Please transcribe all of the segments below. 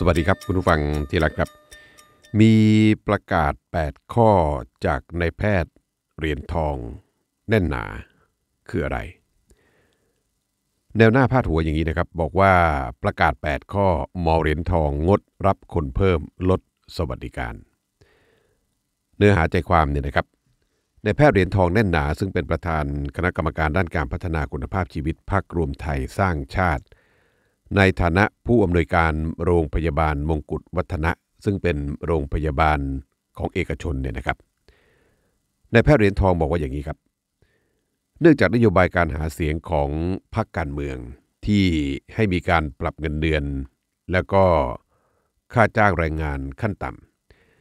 สวัสดีครับ คุณผู้ฟังที่รักครับ มีประกาศ 8 ข้อจากนายแพทย์เหรียญทองแน่นหนาคืออะไรแนวหน้าพาดหัวอย่างนี้นะครับบอกว่าประกาศ 8 ข้อมอเหรียญทองงดรับคนเพิ่มลดสวัสดิการ เนื้อหาใจความเนี่ยนะครับในแพทย์เหรียญทองแน่นหนาซึ่งเป็นประธานคณะกรรมการด้านการพัฒนาคุณภาพชีวิต ภาครวมไทยสร้างชาติในฐานะผู้อำนวยการโรงพยาบาลมงกุฎวัฒนะ ซึ่งเป็นโรงพยาบาลของเอกชนเนี่ยนะครับนายแพทย์เหรียญทองบอกว่าอย่างนี้ครับ เนื่องจากนโยบายการหาเสียงของพรรคการเมืองที่ให้มีการปรับเงินเดือน แล้วก็ค่าจ้างแรงงานขั้นต่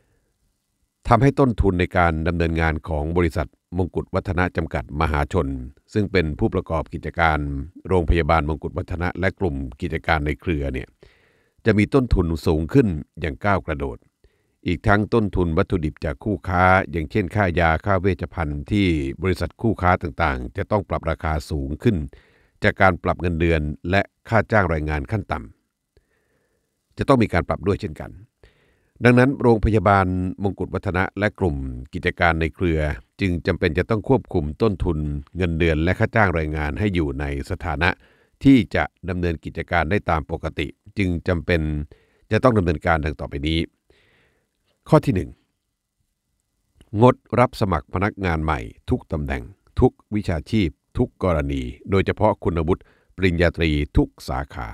ำทำให้ต้นทุนในการดำเนินงานของบริษัทมงกุฎวัฒนะจำกัดมหาชน ซึ่งเป็นผู้ประกอบกิจการ โรงพยาบาลมงกุฎวัฒนะและกลุ่มกิจการในเครือเนี่ยจะมีต้นทุนสูงขึ้นอย่างก้าวกระโดด อีกทั้งต้นทุนวัตถุดิบจากคู่ค้า อย่างเช่นค่ายาค่าเวชภัณฑ์ที่บริษัทคู่ค้าต่างๆ จะต้องปรับราคาสูงขึ้นจากการปรับเงินเดือนและค่าจ้างแรงงานขั้นต่ำจะต้องมีการปรับด้วยเช่นกันดังนั้นโรงพยาบาลมงกุฎวัฒนะและกลุ่มกิจการในเครือ จึงจำเป็นจะต้องควบคุมต้นทุนเงินเดือน และค่าจ้างแรงงานให้อยู่ในสถานะ ที่จะดำเนินกิจการได้ตามปกติ จึงจำเป็นจะต้องดำเนินการดังต่อไปนี้ ข้อที่ 1 งดรับสมัครพนักงานใหม่ ทุกตำแหน่ง ทุกวิชาชีพ ทุกกรณี โดยเฉพาะคุณวุฒิปริญญาตรีทุกสาขา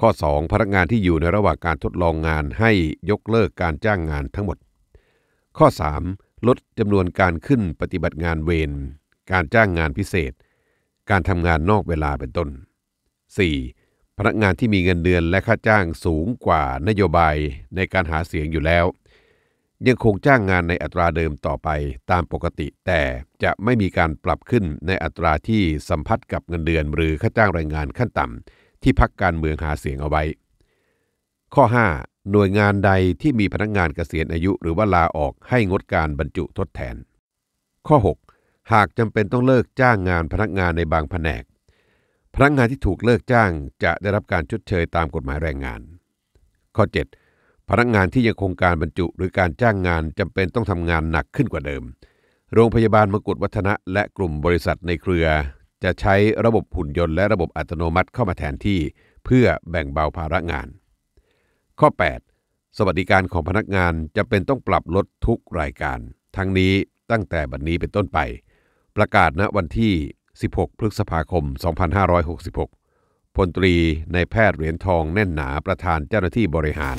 ข้อ2พนักงานที่อยู่ในระหว่างการทดลองงานให้ยกเลิกการจ้างงานทั้งหมด ข้อ3ลดจำนวนการขึ้นปฏิบัติงานเวรการจ้างงานพิเศษ การทำงานนอกเวลาเป็นต้น 4. พนักงานที่มีเงินเดือนและค่าจ้างสูงกว่านโยบายในการหาเสียงอยู่แล้ว ยังคงจ้างงานในอัตราเดิมต่อไปตามปกติ แต่จะไม่มีการปรับขึ้นในอัตราที่สัมพัทธ์กับเงินเดือนหรือค่าจ้างแรงงานขั้นต่ำที่พักการเมืองหาเสียงเอาไว้ ข้อ5หน่วยงานใดที่มีพนักงานเกษียณอายุ หรือว่าลาออกให้งดการบรรจุทดแทน ข้อ6หากจำเป็นต้องเลิกจ้างงานพนักงานในบางแผนก พนักงานที่ถูกเลิกจ้างจะได้รับการชดเชยตามกฎหมายแรงงาน ข้อ7พนักงานที่ยังคงการบรรจุหรือการจ้างงานจำเป็นต้องทำงานหนักขึ้นกว่าเดิม โรงพยาบาลมกุฎวัฒนะและกลุ่มบริษัทในเครือจะใช้ระบบหุ่นยนต์และระบบอัตโนมัติเข้ามาแทนที่เพื่อแบ่งเบาภาระงาน ข้อ8สวัสดิการของพนักงานจะเป็นต้องปรับลดทุกรายการ ทั้งนี้ตั้งแต่บัดนนี้เป็นต้นไป ประกาศณวันที่ 16 พฤษภาคม 2566พลตรีในแพทย์เหรียญทองแน่นหนาประธานเจ้าหน้าที่บริหาร